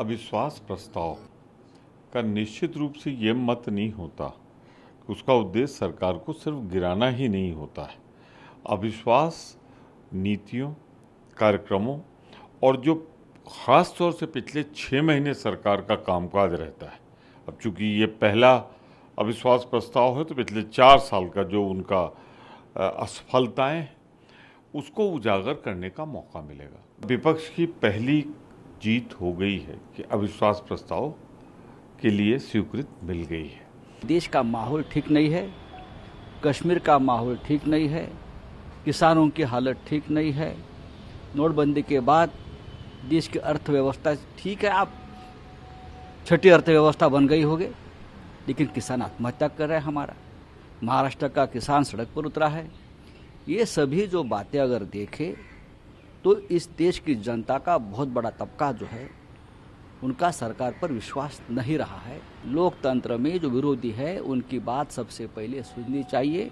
अविश्वास प्रस्ताव का निश्चित रूप से ये मत नहीं होता उसका उद्देश्य सरकार को सिर्फ गिराना ही नहीं होता है अविश्वास नीतियों कार्यक्रमों और जो ख़ास तौर से पिछले छः महीने सरकार का कामकाज रहता है अब चूंकि ये पहला अविश्वास प्रस्ताव है तो पिछले चार साल का जो उनका असफलताएं उसको उजागर करने का मौका मिलेगा विपक्ष की पहली जीत हो गई है कि अविश्वास प्रस्ताव के लिए स्वीकृत मिल गई है देश का माहौल ठीक नहीं है कश्मीर का माहौल ठीक नहीं है किसानों की हालत ठीक नहीं है नोटबंदी के बाद देश की अर्थव्यवस्था ठीक है आप छठी अर्थव्यवस्था बन गई होगी लेकिन किसान आत्महत्या कर रहे हैं हमारा महाराष्ट्र का किसान सड़क पर उतरा है ये सभी जो बातें अगर देखें तो इस देश की जनता का बहुत बड़ा तबका जो है उनका सरकार पर विश्वास नहीं रहा है लोकतंत्र में जो विरोधी है उनकी बात सबसे पहले सुननी चाहिए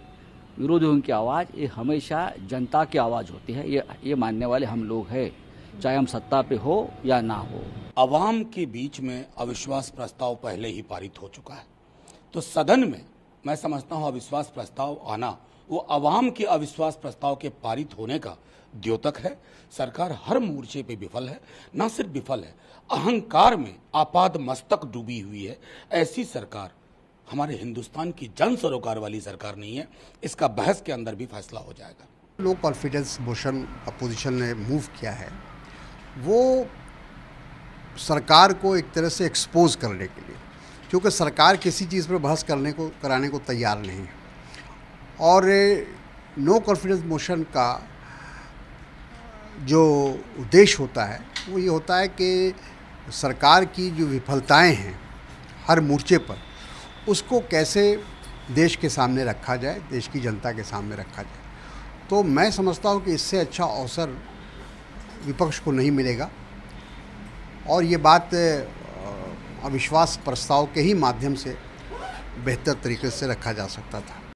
विरोधियों की आवाज़ ये हमेशा जनता की आवाज़ होती है ये ये मानने वाले हम लोग हैं चाहे हम सत्ता पे हो या ना हो अवाम के बीच में अविश्वास प्रस्ताव पहले ही पारित हो चुका है तो सदन में मैं समझता हूँ अविश्वास प्रस्ताव आना वो अवाम के अविश्वास प्रस्ताव के पारित होने का द्योतक है सरकार हर मोर्चे पे विफल है न सिर्फ विफल है अहंकार में आपाद मस्तक डूबी हुई है ऐसी सरकार हमारे हिंदुस्तान की जन सरोकार वाली सरकार नहीं है इसका बहस के अंदर भी फैसला हो जाएगा लो कॉन्फिडेंस मोशन अपोजिशन ने मूव किया है वो सरकार को एक तरह से एक्सपोज करने के लिए क्योंकि सरकार किसी चीज़ पर बहस करने को कराने को तैयार नहीं है और नो कॉन्फिडेंस मोशन का जो उद्देश्य होता है वो ये होता है कि सरकार की जो विफलताएं हैं हर मोर्चे पर उसको कैसे देश के सामने रखा जाए देश की जनता के सामने रखा जाए तो मैं समझता हूँ कि इससे अच्छा अवसर विपक्ष को नहीं मिलेगा और ये बात अविश्वास प्रस्ताव के ही माध्यम से बेहतर तरीके से रखा जा सकता था